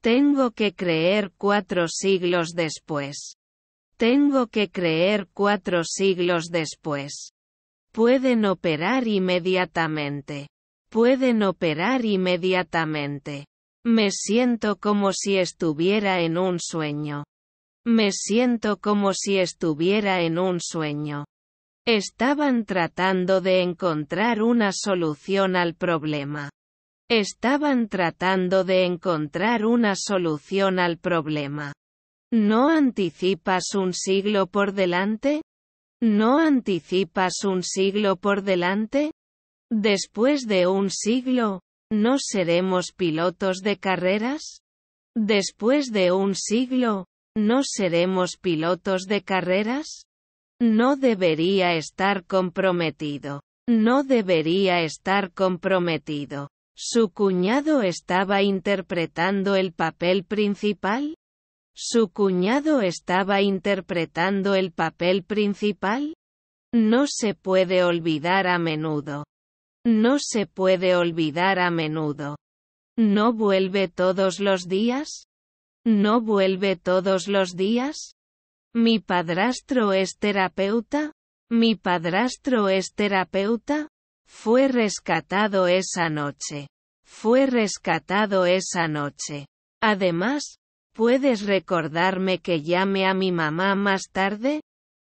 Tengo que creer cuatro siglos después. Tengo que creer cuatro siglos después. Pueden operar inmediatamente. Pueden operar inmediatamente. Me siento como si estuviera en un sueño. Me siento como si estuviera en un sueño. Estaban tratando de encontrar una solución al problema. Estaban tratando de encontrar una solución al problema. ¿No anticipas un siglo por delante? ¿No anticipas un siglo por delante? Después de un siglo, ¿no seremos pilotos de carreras? Después de un siglo, ¿no seremos pilotos de carreras? No debería estar comprometido. No debería estar comprometido. ¿Su cuñado estaba interpretando el papel principal? ¿Su cuñado estaba interpretando el papel principal? No se puede olvidar a menudo. No se puede olvidar a menudo. ¿No vuelve todos los días? ¿No vuelve todos los días? ¿Mi padrastro es terapeuta? ¿Mi padrastro es terapeuta? Fue rescatado esa noche. Fue rescatado esa noche. Además, ¿puedes recordarme que llame a mi mamá más tarde?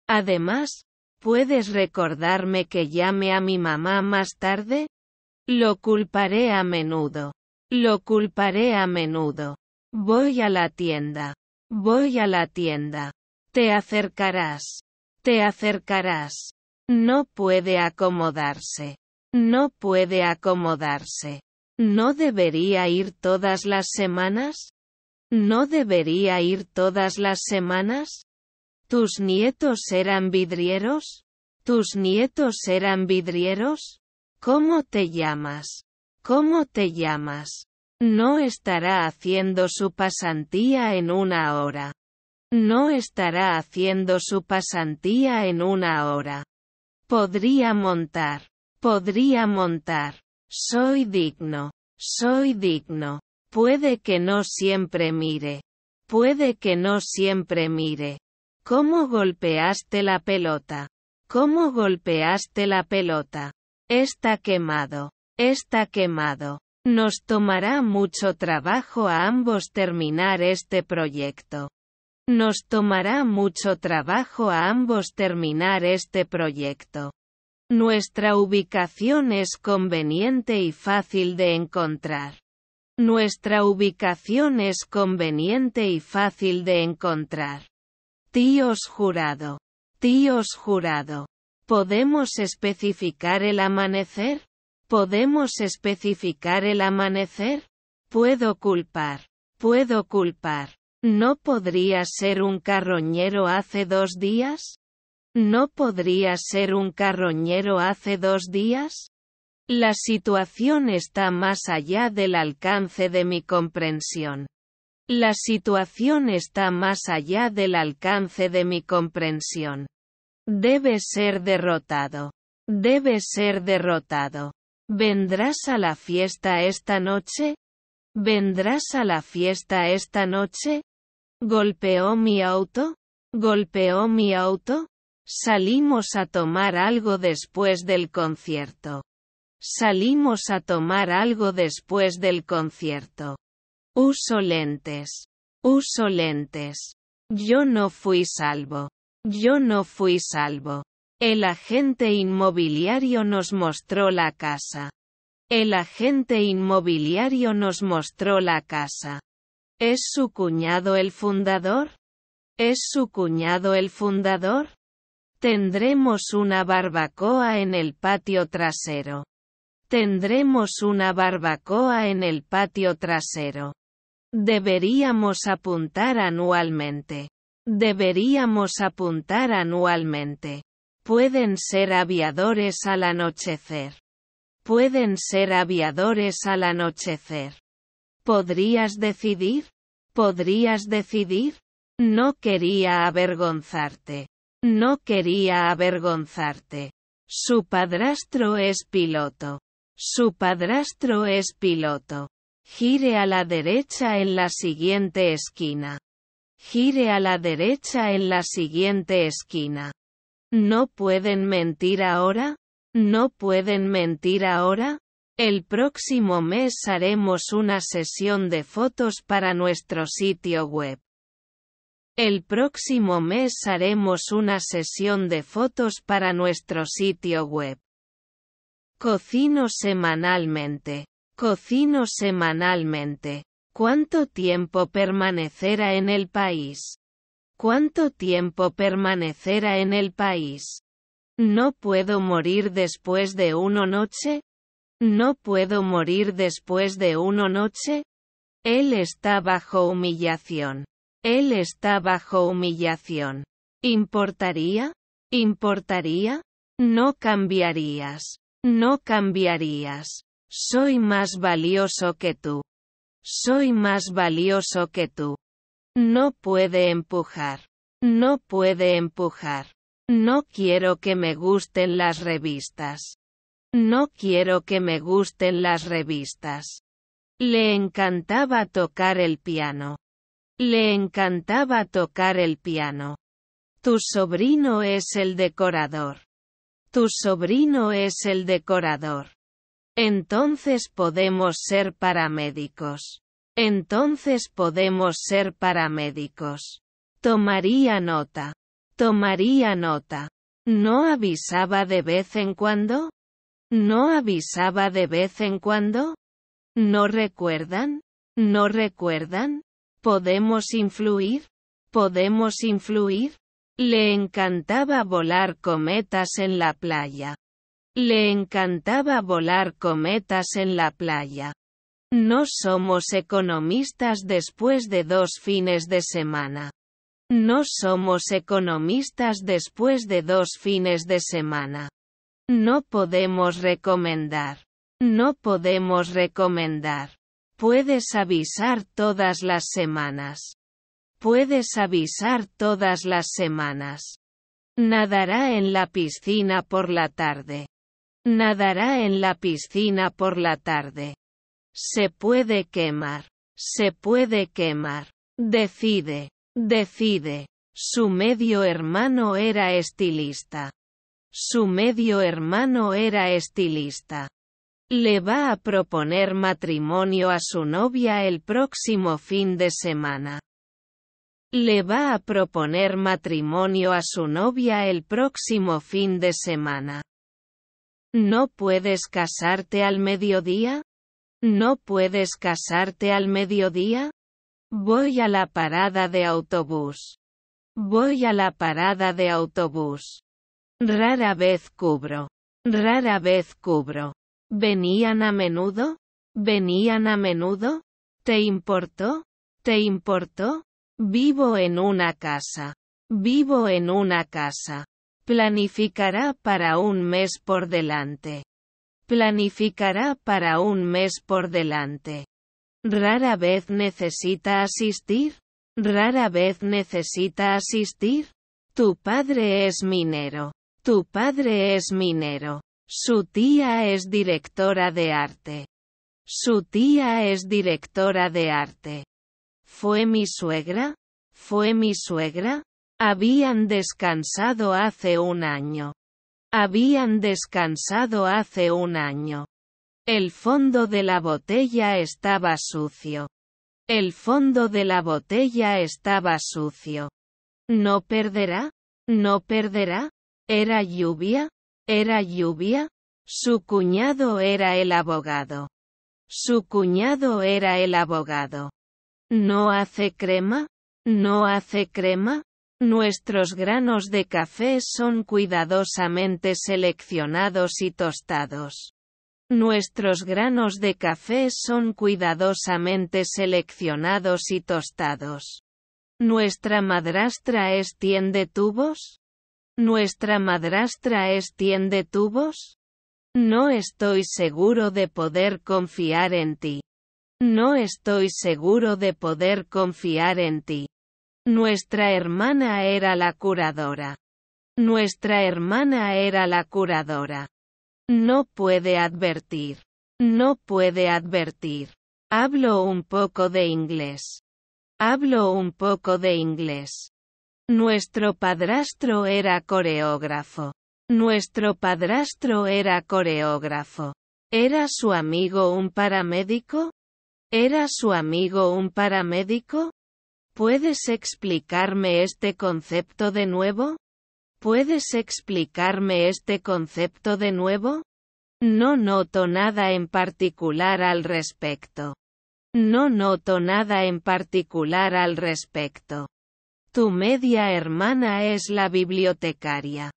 Además, ¿puedes recordarme que llame a mi mamá más tarde? Lo culparé a menudo. Lo culparé a menudo. Voy a la tienda. Voy a la tienda. Te acercarás. Te acercarás. No puede acomodarse. No puede acomodarse. ¿No debería ir todas las semanas? ¿No debería ir todas las semanas? ¿Tus nietos eran vidrieros? ¿Tus nietos eran vidrieros? ¿Cómo te llamas? ¿Cómo te llamas? No estará haciendo su pasantía en una hora. No estará haciendo su pasantía en una hora. Podría montar. Podría montar. Soy digno. Soy digno. Puede que no siempre mire. Puede que no siempre mire. ¿Cómo golpeaste la pelota? ¿Cómo golpeaste la pelota? Está quemado. Está quemado. Nos tomará mucho trabajo a ambos terminar este proyecto. Nos tomará mucho trabajo a ambos terminar este proyecto. Nuestra ubicación es conveniente y fácil de encontrar. Nuestra ubicación es conveniente y fácil de encontrar. Tíos jurado. Tíos jurado. ¿Podemos especificar el amanecer? ¿Podemos especificar el amanecer? Puedo culpar. Puedo culpar. ¿No podría ser un carroñero hace dos días? ¿No podría ser un carroñero hace dos días? La situación está más allá del alcance de mi comprensión. La situación está más allá del alcance de mi comprensión. Debe ser derrotado. Debe ser derrotado. ¿Vendrás a la fiesta esta noche? ¿Vendrás a la fiesta esta noche? ¿Golpeó mi auto? ¿Golpeó mi auto? Salimos a tomar algo después del concierto. Salimos a tomar algo después del concierto. Uso lentes. Uso lentes. Yo no fui salvo. Yo no fui salvo. El agente inmobiliario nos mostró la casa. El agente inmobiliario nos mostró la casa. ¿Es su cuñado el fundador? ¿Es su cuñado el fundador? Tendremos una barbacoa en el patio trasero. Tendremos una barbacoa en el patio trasero. Deberíamos apuntar anualmente. Deberíamos apuntar anualmente. Pueden ser aviadores al anochecer. Pueden ser aviadores al anochecer. ¿Podrías decidir? ¿Podrías decidir? No quería avergonzarte. No quería avergonzarte. Su padrastro es piloto. Su padrastro es piloto. Gire a la derecha en la siguiente esquina. Gire a la derecha en la siguiente esquina. ¿No pueden mentir ahora? ¿No pueden mentir ahora? El próximo mes haremos una sesión de fotos para nuestro sitio web. El próximo mes haremos una sesión de fotos para nuestro sitio web. Cocino semanalmente. Cocino semanalmente. ¿Cuánto tiempo permanecerá en el país? ¿Cuánto tiempo permanecerá en el país? ¿No puedo morir después de una noche? ¿No puedo morir después de una noche? Él está bajo humillación. Él está bajo humillación. ¿Importaría? ¿Importaría? No cambiarías. No cambiarías. Soy más valioso que tú. Soy más valioso que tú. No puede empujar. No puede empujar. No quiero que me gusten las revistas. No quiero que me gusten las revistas. Le encantaba tocar el piano. Le encantaba tocar el piano. Tu sobrino es el decorador. Tu sobrino es el decorador. Entonces podemos ser paramédicos. Entonces podemos ser paramédicos. Tomaría nota. Tomaría nota. ¿No avisaba de vez en cuando? ¿No avisaba de vez en cuando? ¿No recuerdan? ¿No recuerdan? ¿Podemos influir? ¿Podemos influir? Le encantaba volar cometas en la playa. Le encantaba volar cometas en la playa. No somos economistas después de dos fines de semana. No somos economistas después de dos fines de semana. No podemos recomendar. No podemos recomendar. Puedes avisar todas las semanas. Puedes avisar todas las semanas. Nadará en la piscina por la tarde. Nadará en la piscina por la tarde. Se puede quemar. Se puede quemar. Decide. Decide. Su medio hermano era estilista. Su medio hermano era estilista. Le va a proponer matrimonio a su novia el próximo fin de semana. Le va a proponer matrimonio a su novia el próximo fin de semana. ¿No puedes casarte al mediodía? ¿No puedes casarte al mediodía? Voy a la parada de autobús. Voy a la parada de autobús. Rara vez cubro. Rara vez cubro. ¿Venían a menudo? ¿Venían a menudo? ¿Te importó? ¿Te importó? Vivo en una casa. Vivo en una casa. Planificará para un mes por delante. Planificará para un mes por delante. Rara vez necesita asistir. Rara vez necesita asistir. Tu padre es minero. Tu padre es minero. Su tía es directora de arte. Su tía es directora de arte. ¿Fue mi suegra? ¿Fue mi suegra? Habían descansado hace un año. Habían descansado hace un año. El fondo de la botella estaba sucio. El fondo de la botella estaba sucio. ¿No perderá? ¿No perderá? ¿Era lluvia? ¿Era lluvia? Su cuñado era el abogado. Su cuñado era el abogado. ¿No hace crema? ¿No hace crema? Nuestros granos de café son cuidadosamente seleccionados y tostados. Nuestros granos de café son cuidadosamente seleccionados y tostados. ¿Nuestra madrastra extiende tubos? ¿Nuestra madrastra es tiende tubos? No estoy seguro de poder confiar en ti. No estoy seguro de poder confiar en ti. Nuestra hermana era la curadora. Nuestra hermana era la curadora. No puede advertir. No puede advertir. Hablo un poco de inglés. Hablo un poco de inglés. Nuestro padrastro era coreógrafo. Nuestro padrastro era coreógrafo. ¿Era su amigo un paramédico? ¿Era su amigo un paramédico? ¿Puedes explicarme este concepto de nuevo? ¿Puedes explicarme este concepto de nuevo? No noto nada en particular al respecto. No noto nada en particular al respecto. Tu media hermana es la bibliotecaria.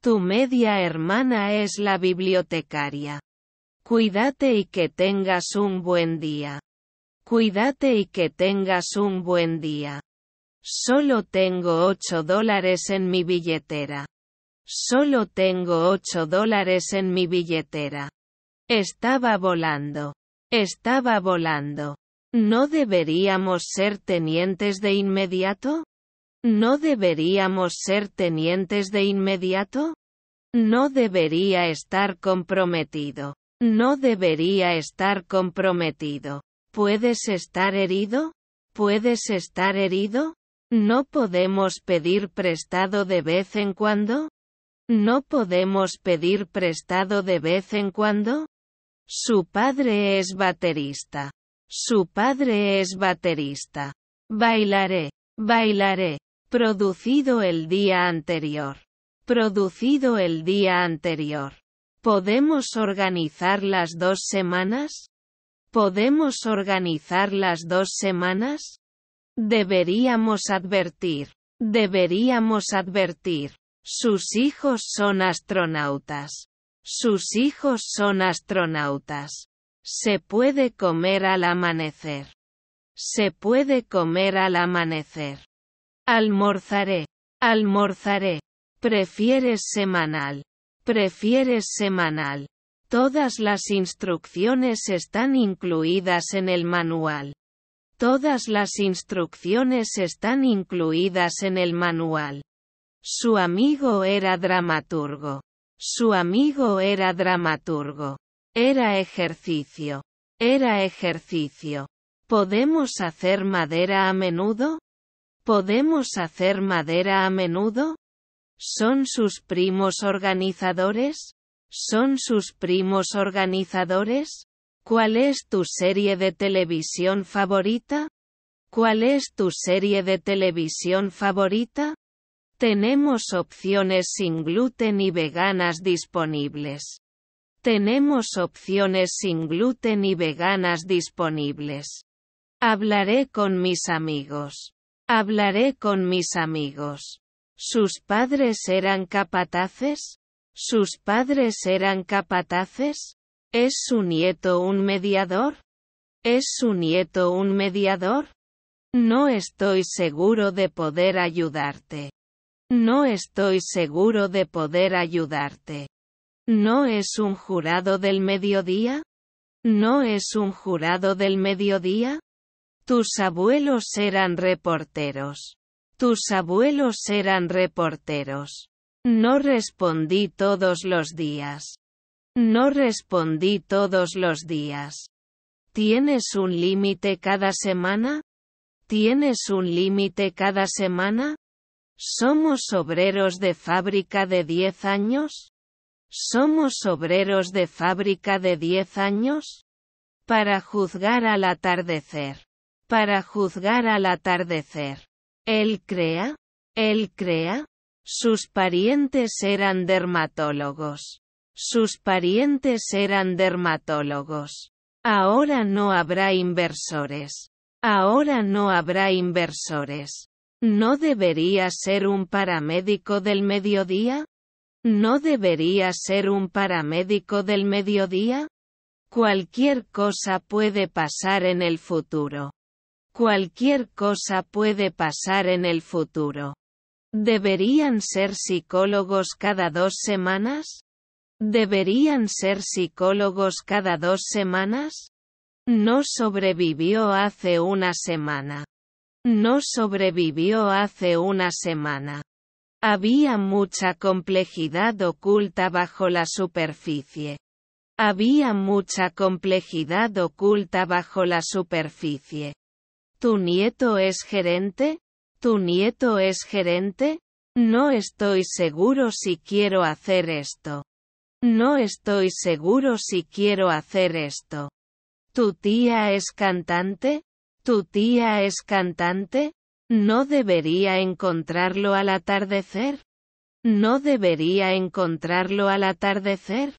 Tu media hermana es la bibliotecaria. Cuídate y que tengas un buen día. Cuídate y que tengas un buen día. Solo tengo 8 dólares en mi billetera. Solo tengo 8 dólares en mi billetera. Estaba volando. Estaba volando. ¿No deberíamos ser tenientes de inmediato? ¿No deberíamos ser tenientes de inmediato? No debería estar comprometido. No debería estar comprometido. ¿Puedes estar herido? ¿Puedes estar herido? ¿No podemos pedir prestado de vez en cuando? ¿No podemos pedir prestado de vez en cuando? Su padre es baterista. Su padre es baterista. Bailaré, bailaré. Producido el día anterior. Producido el día anterior. ¿Podemos organizar las dos semanas? ¿Podemos organizar las dos semanas? Deberíamos advertir. Deberíamos advertir. Sus hijos son astronautas. Sus hijos son astronautas. Se puede comer al amanecer. Se puede comer al amanecer. Almorzaré. Almorzaré. Prefieres semanal. Prefieres semanal. Todas las instrucciones están incluidas en el manual. Todas las instrucciones están incluidas en el manual. Su amigo era dramaturgo. Su amigo era dramaturgo. Era ejercicio. Era ejercicio. ¿Podemos hacer madera a menudo? ¿Podemos hacer madera a menudo? ¿Son sus primos organizadores? ¿Son sus primos organizadores? ¿Cuál es tu serie de televisión favorita? ¿Cuál es tu serie de televisión favorita? Tenemos opciones sin gluten y veganas disponibles. Tenemos opciones sin gluten y veganas disponibles. Hablaré con mis amigos. Hablaré con mis amigos. ¿Sus padres eran capataces? ¿Sus padres eran capataces? ¿Es su nieto un mediador? ¿Es su nieto un mediador? No estoy seguro de poder ayudarte. No estoy seguro de poder ayudarte. ¿No es un jurado del mediodía? ¿No es un jurado del mediodía? Tus abuelos eran reporteros. Tus abuelos eran reporteros. No respondí todos los días. No respondí todos los días. ¿Tienes un límite cada semana? ¿Tienes un límite cada semana? ¿Somos obreros de fábrica de 10 años? ¿Somos obreros de fábrica de 10 años? Para juzgar al atardecer para juzgar al atardecer. Él crea, él crea. Sus parientes eran dermatólogos. Sus parientes eran dermatólogos. Ahora no habrá inversores. Ahora no habrá inversores. ¿No debería ser un paramédico del mediodía? ¿No debería ser un paramédico del mediodía? Cualquier cosa puede pasar en el futuro. Cualquier cosa puede pasar en el futuro. ¿Deberían ser psicólogos cada dos semanas? ¿Deberían ser psicólogos cada dos semanas? No sobrevivió hace una semana. No sobrevivió hace una semana. Había mucha complejidad oculta bajo la superficie. Había mucha complejidad oculta bajo la superficie. ¿Tu nieto es gerente? ¿Tu nieto es gerente? No estoy seguro si quiero hacer esto. No estoy seguro si quiero hacer esto. ¿Tu tía es cantante? ¿Tu tía es cantante? ¿No debería encontrarlo al atardecer? ¿No debería encontrarlo al atardecer?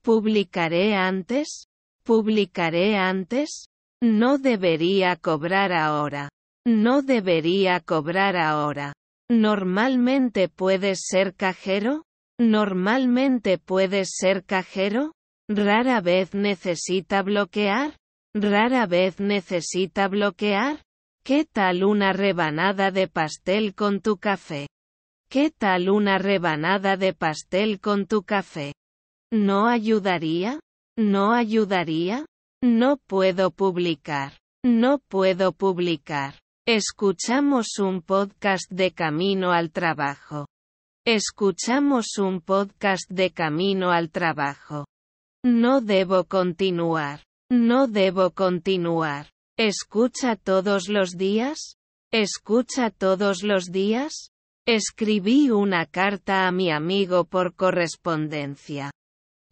¿Publicaré antes? ¿Publicaré antes? No debería cobrar ahora. No debería cobrar ahora. ¿Normalmente puedes ser cajero? ¿Normalmente puedes ser cajero? ¿Rara vez necesita bloquear? ¿Rara vez necesita bloquear? ¿Qué tal una rebanada de pastel con tu café? ¿Qué tal una rebanada de pastel con tu café? ¿No ayudaría? ¿No ayudaría? No puedo publicar. No puedo publicar. Escuchamos un podcast de camino al trabajo. Escuchamos un podcast de camino al trabajo. No debo continuar. No debo continuar. ¿Escucha todos los días? ¿Escucha todos los días? Escribí una carta a mi amigo por correspondencia.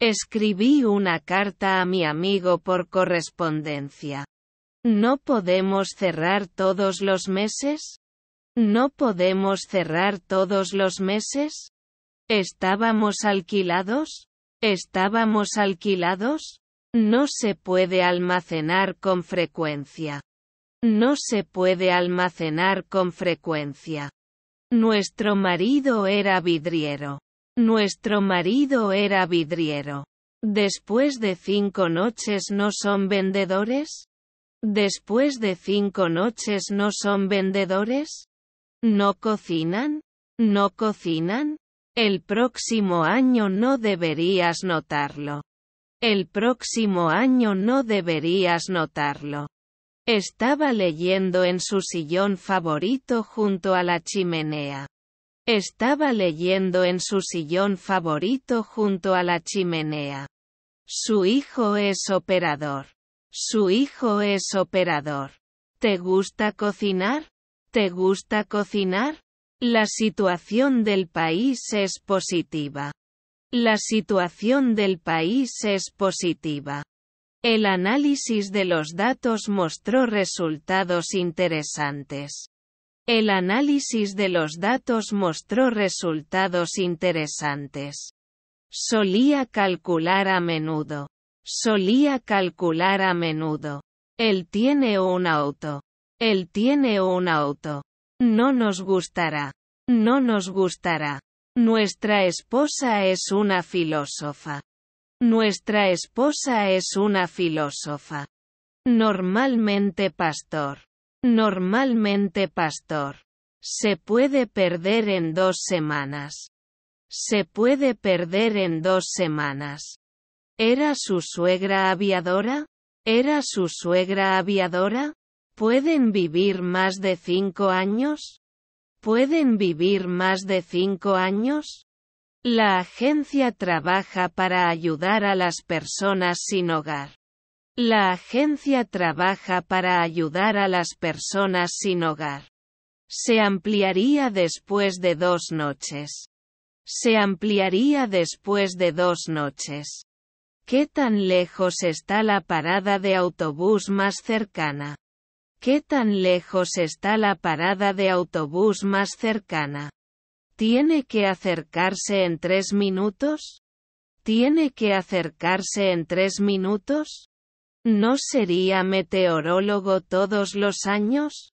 Escribí una carta a mi amigo por correspondencia. ¿No podemos cerrar todos los meses? ¿No podemos cerrar todos los meses? ¿Estábamos alquilados? ¿Estábamos alquilados? No se puede almacenar con frecuencia. No se puede almacenar con frecuencia. Nuestro marido era vidriero. Nuestro marido era vidriero. Después de cinco noches no son vendedores? Después de cinco noches no son vendedores? ¿No cocinan? ¿No cocinan? El próximo año no deberías notarlo. El próximo año no deberías notarlo. Estaba leyendo en su sillón favorito junto a la chimenea. Estaba leyendo en su sillón favorito junto a la chimenea. Su hijo es operador. Su hijo es operador. ¿Te gusta cocinar? ¿Te gusta cocinar? La situación del país es positiva. La situación del país es positiva. El análisis de los datos mostró resultados interesantes. El análisis de los datos mostró resultados interesantes. Solía calcular a menudo. Solía calcular a menudo. Él tiene un auto. Él tiene un auto. No nos gustará. No nos gustará. Nuestra esposa es una filósofa. Nuestra esposa es una filósofa. Normalmente pastor. Normalmente pastor. Se puede perder en dos semanas. Se puede perder en dos semanas. ¿Era su suegra aviadora? ¿Era su suegra aviadora? ¿Pueden vivir más de cinco años? ¿Pueden vivir más de cinco años? La agencia trabaja para ayudar a las personas sin hogar. La agencia trabaja para ayudar a las personas sin hogar. Se ampliaría después de dos noches. Se ampliaría después de dos noches. ¿Qué tan lejos está la parada de autobús más cercana? ¿Qué tan lejos está la parada de autobús más cercana? ¿Tiene que acercarse en tres minutos? ¿Tiene que acercarse en tres minutos? ¿No sería meteorólogo todos los años?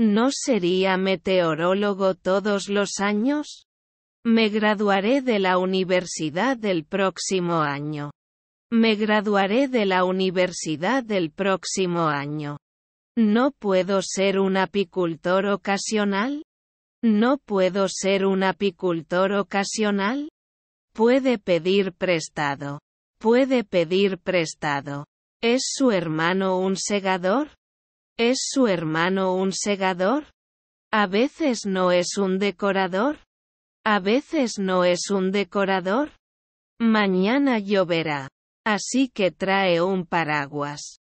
¿No sería meteorólogo todos los años? Me graduaré de la universidad del próximo año. Me graduaré de la universidad del próximo año. ¿No puedo ser un apicultor ocasional? ¿No puedo ser un apicultor ocasional? Puede pedir prestado. Puede pedir prestado. ¿Es su hermano un segador? ¿Es su hermano un segador? A veces no es un decorador. A veces no es un decorador. Mañana lloverá. Así que trae un paraguas.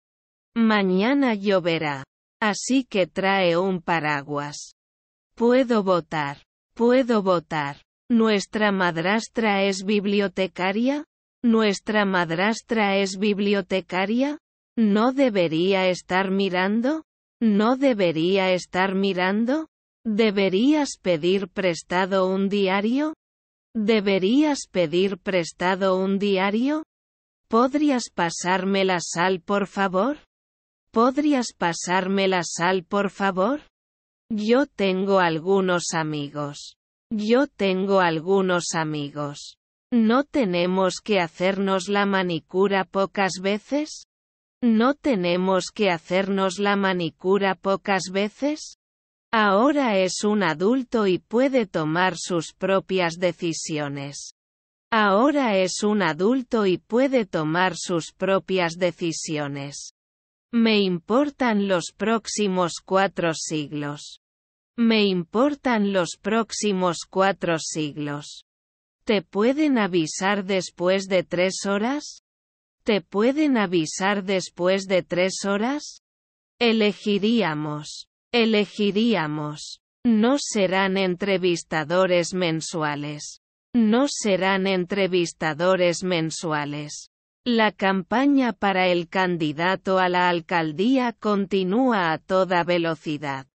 Mañana lloverá. Así que trae un paraguas. Puedo votar. Puedo votar. ¿Nuestra madrastra es bibliotecaria? ¿Nuestra madrastra es bibliotecaria? ¿No debería estar mirando? ¿No debería estar mirando? ¿Deberías pedir prestado un diario? ¿Deberías pedir prestado un diario? ¿Podrías pasarme la sal, por favor? ¿Podrías pasarme la sal, por favor? Yo tengo algunos amigos. Yo tengo algunos amigos. ¿No tenemos que hacernos la manicura pocas veces? ¿No tenemos que hacernos la manicura pocas veces? Ahora es un adulto y puede tomar sus propias decisiones. Ahora es un adulto y puede tomar sus propias decisiones. Me importan los próximos cuatro siglos. Me importan los próximos cuatro siglos. ¿Te pueden avisar después de tres horas? ¿Te pueden avisar después de tres horas? Elegiríamos. Elegiríamos. No serán entrevistadores mensuales. No serán entrevistadores mensuales. La campaña para el candidato a la alcaldía continúa a toda velocidad.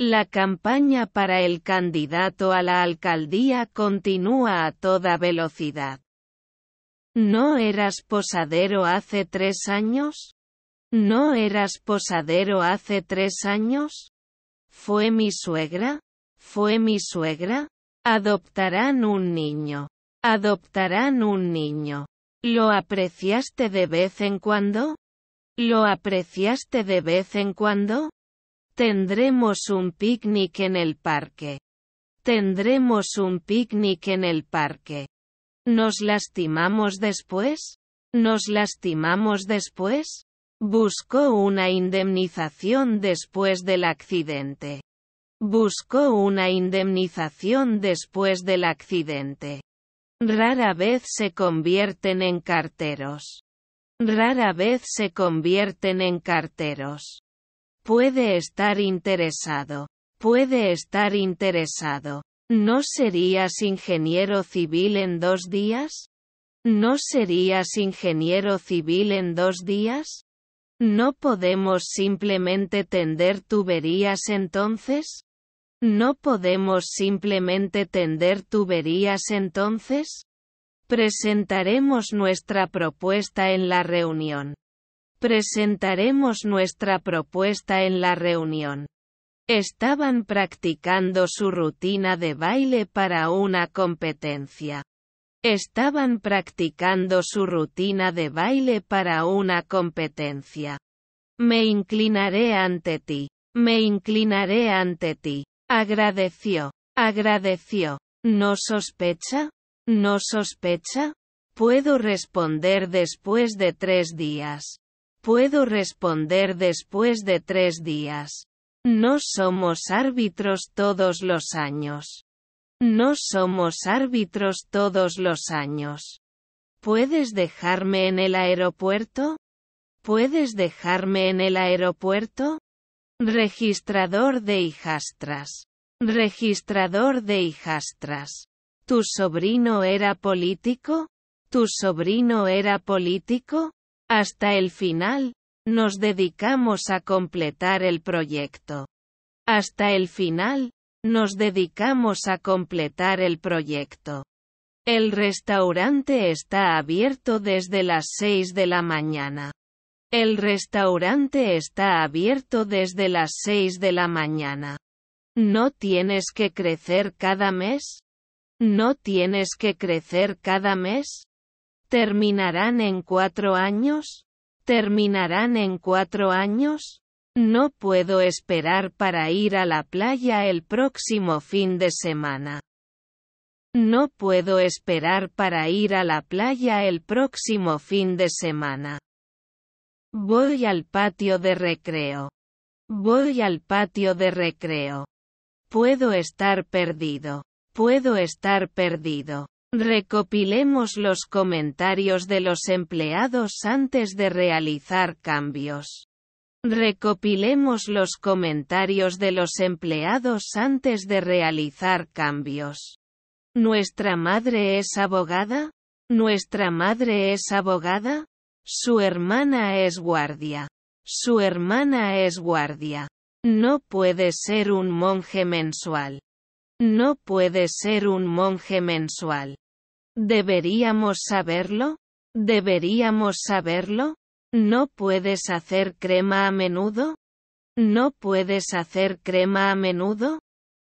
La campaña para el candidato a la alcaldía continúa a toda velocidad. ¿No eras posadero hace tres años? ¿No eras posadero hace tres años? ¿Fue mi suegra? ¿Fue mi suegra? Adoptarán un niño. Adoptarán un niño. ¿Lo apreciaste de vez en cuando? ¿Lo apreciaste de vez en cuando? Tendremos un picnic en el parque. Tendremos un picnic en el parque. ¿Nos lastimamos después? ¿Nos lastimamos después? Buscó una indemnización después del accidente. Buscó una indemnización después del accidente. Rara vez se convierten en carteros. Rara vez se convierten en carteros. Puede estar interesado. Puede estar interesado. ¿No serías ingeniero civil en dos días? ¿No serías ingeniero civil en dos días? ¿No podemos simplemente tender tuberías entonces? ¿No podemos simplemente tender tuberías entonces? Presentaremos nuestra propuesta en la reunión. Presentaremos nuestra propuesta en la reunión. Estaban practicando su rutina de baile para una competencia. Estaban practicando su rutina de baile para una competencia. Me inclinaré ante ti. Me inclinaré ante ti. Agradeció. Agradeció. ¿No sospecha? ¿No sospecha? Puedo responder después de tres días. Puedo responder después de tres días. No somos árbitros todos los años. No somos árbitros todos los años. ¿Puedes dejarme en el aeropuerto? ¿Puedes dejarme en el aeropuerto? Registrador de hijastras. Registrador de hijastras. ¿Tu sobrino era político? ¿Tu sobrino era político? Hasta el final, nos dedicamos a completar el proyecto. Hasta el final, nos dedicamos a completar el proyecto. El restaurante está abierto desde las 6 de la mañana. El restaurante está abierto desde las 6 de la mañana. ¿No tienes que crecer cada mes? ¿No tienes que crecer cada mes? ¿Terminarán en cuatro años? ¿Terminarán en cuatro años? No puedo esperar para ir a la playa el próximo fin de semana. No puedo esperar para ir a la playa el próximo fin de semana. Voy al patio de recreo. Voy al patio de recreo. Puedo estar perdido. Puedo estar perdido. Recopilemos los comentarios de los empleados antes de realizar cambios. Recopilemos los comentarios de los empleados antes de realizar cambios. ¿Nuestra madre es abogada? ¿Nuestra madre es abogada? Su hermana es guardia. Su hermana es guardia. No puede ser un monje mensual. No puede ser un monje mensual. ¿Deberíamos saberlo? ¿Deberíamos saberlo? ¿No puedes hacer crema a menudo? ¿No puedes hacer crema a menudo?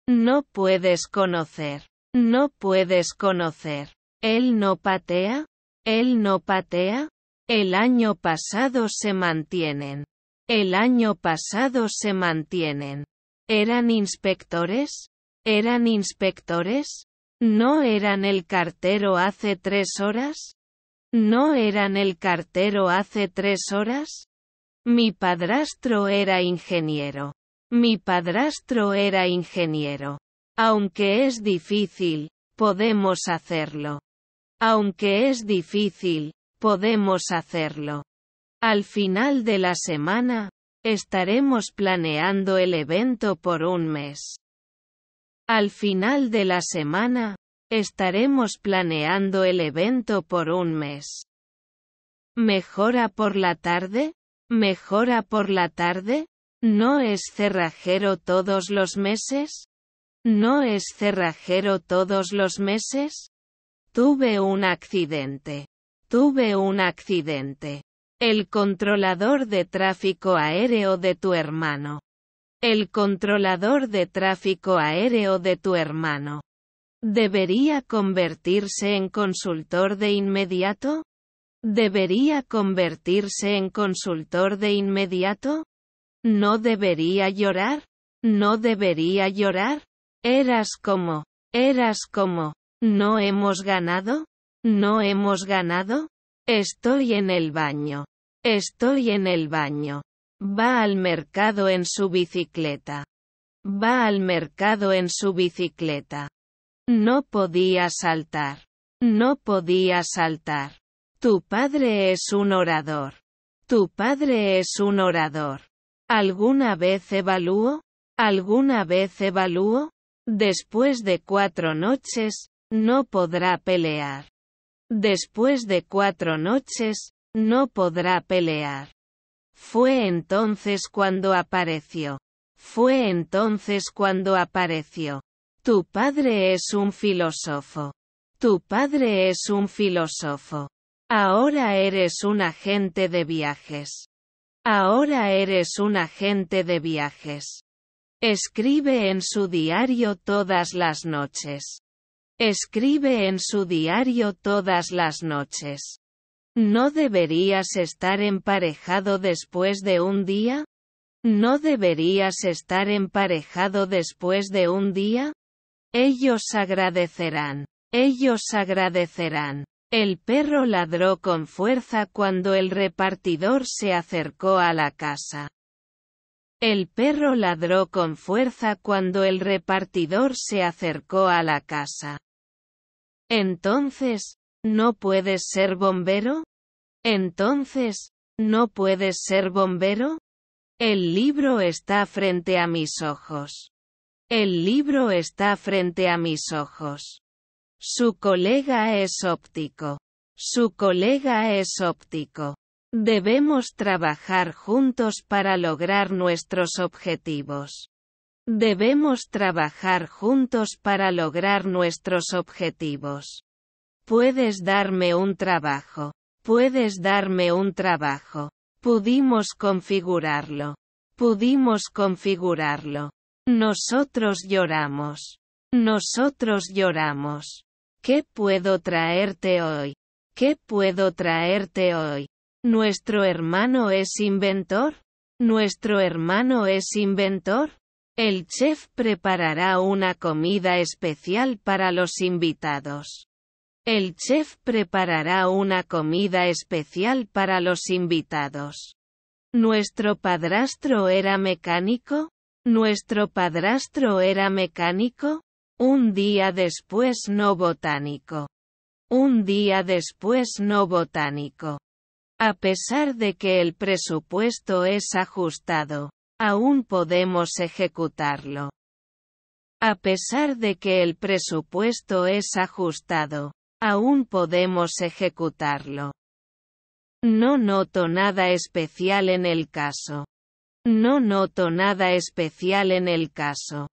No puedes conocer. No puedes conocer. Él no patea. Él no patea. El año pasado se mantienen. El año pasado se mantienen. ¿Eran inspectores? ¿Eran inspectores? ¿No eran el cartero hace tres horas? ¿No eran el cartero hace tres horas? Mi padrastro era ingeniero. Mi padrastro era ingeniero. Aunque es difícil, podemos hacerlo. Aunque es difícil, podemos hacerlo. Al final de la semana, estaremos planeando el evento por un mes. Al final de la semana, estaremos planeando el evento por un mes. ¿Mejora por la tarde? ¿Mejora por la tarde? ¿No es cerrajero todos los meses? ¿No es cerrajero todos los meses? Tuve un accidente. Tuve un accidente. El controlador de tráfico aéreo de tu hermano. El controlador de tráfico aéreo de tu hermano. ¿Debería convertirse en consultor de inmediato? ¿Debería convertirse en consultor de inmediato? ¿No debería llorar? ¿No debería llorar? Eras como, eras como, ¿no hemos ganado? ¿No hemos ganado? Estoy en el baño. Estoy en el baño. Va al mercado en su bicicleta. Va al mercado en su bicicleta. No podía saltar. No podía saltar. Tu padre es un orador. Tu padre es un orador. ¿Alguna vez evalúo? ¿Alguna vez evalúo? Después de cuatro noches, no podrá pelear. Después de cuatro noches, no podrá pelear. Fue entonces cuando apareció. Fue entonces cuando apareció. Tu padre es un filósofo. Tu padre es un filósofo. Ahora eres un agente de viajes. Ahora eres un agente de viajes. Escribe en su diario todas las noches. Escribe en su diario todas las noches. ¿No deberías estar emparejado después de un día? ¿No deberías estar emparejado después de un día? Ellos agradecerán. Ellos agradecerán. El perro ladró con fuerza cuando el repartidor se acercó a la casa. El perro ladró con fuerza cuando el repartidor se acercó a la casa. Entonces, ¿No puedes ser bombero? Entonces, ¿no puedes ser bombero? El libro está frente a mis ojos. El libro está frente a mis ojos. Su colega es óptico. Su colega es óptico. Debemos trabajar juntos para lograr nuestros objetivos. Debemos trabajar juntos para lograr nuestros objetivos. Puedes darme un trabajo. Puedes darme un trabajo. Pudimos configurarlo. Pudimos configurarlo. Nosotros lloramos. Nosotros lloramos. ¿Qué puedo traerte hoy? ¿Qué puedo traerte hoy? ¿Nuestro hermano es inventor? ¿Nuestro hermano es inventor? El chef preparará una comida especial para los invitados. El chef preparará una comida especial para los invitados. ¿Nuestro padrastro era mecánico? ¿Nuestro padrastro era mecánico? Un día después no botánico. Un día después no botánico. A pesar de que el presupuesto es ajustado, aún podemos ejecutarlo. A pesar de que el presupuesto es ajustado, Aún podemos ejecutarlo. No noto nada especial en el caso. No noto nada especial en el caso.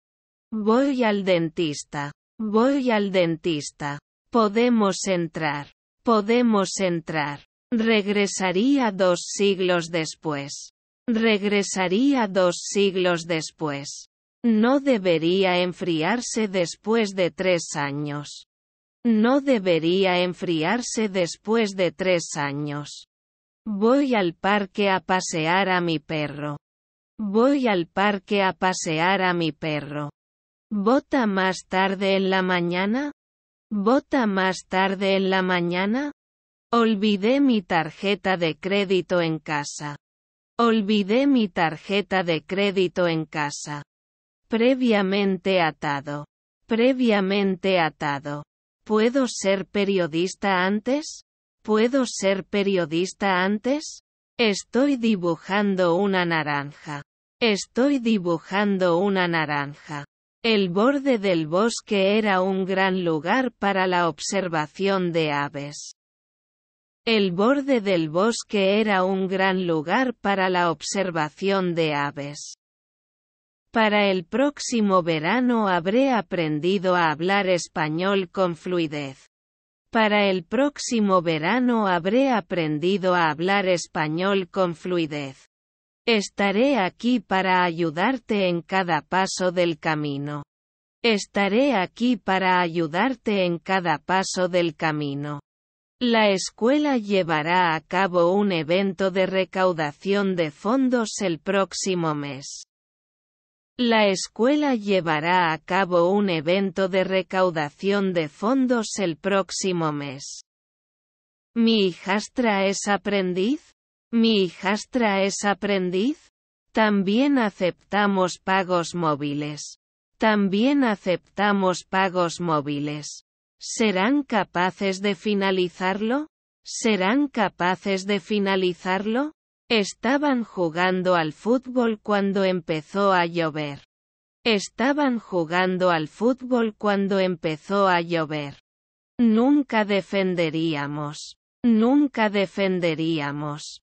Voy al dentista. Voy al dentista. Podemos entrar. Podemos entrar. Regresaría dos siglos después. Regresaría dos siglos después. No debería enfriarse después de tres años. No debería enfriarse después de tres años. Voy al parque a pasear a mi perro. Voy al parque a pasear a mi perro. ¿Vota más tarde en la mañana? ¿Vota más tarde en la mañana? Olvidé mi tarjeta de crédito en casa. Olvidé mi tarjeta de crédito en casa. Previamente atado. Previamente atado. ¿Puedo ser periodista antes? ¿Puedo ser periodista antes? Estoy dibujando una naranja. Estoy dibujando una naranja. El borde del bosque era un gran lugar para la observación de aves. El borde del bosque era un gran lugar para la observación de aves. Para el próximo verano habré aprendido a hablar español con fluidez. Para el próximo verano habré aprendido a hablar español con fluidez. Estaré aquí para ayudarte en cada paso del camino. Estaré aquí para ayudarte en cada paso del camino. La escuela llevará a cabo un evento de recaudación de fondos el próximo mes. La escuela llevará a cabo un evento de recaudación de fondos el próximo mes. ¿Mi hijastra es aprendiz? ¿Mi hijastra es aprendiz? También aceptamos pagos móviles. También aceptamos pagos móviles. ¿Serán capaces de finalizarlo? ¿Serán capaces de finalizarlo? Estaban jugando al fútbol cuando empezó a llover. Estaban jugando al fútbol cuando empezó a llover. Nunca defenderíamos. Nunca defenderíamos.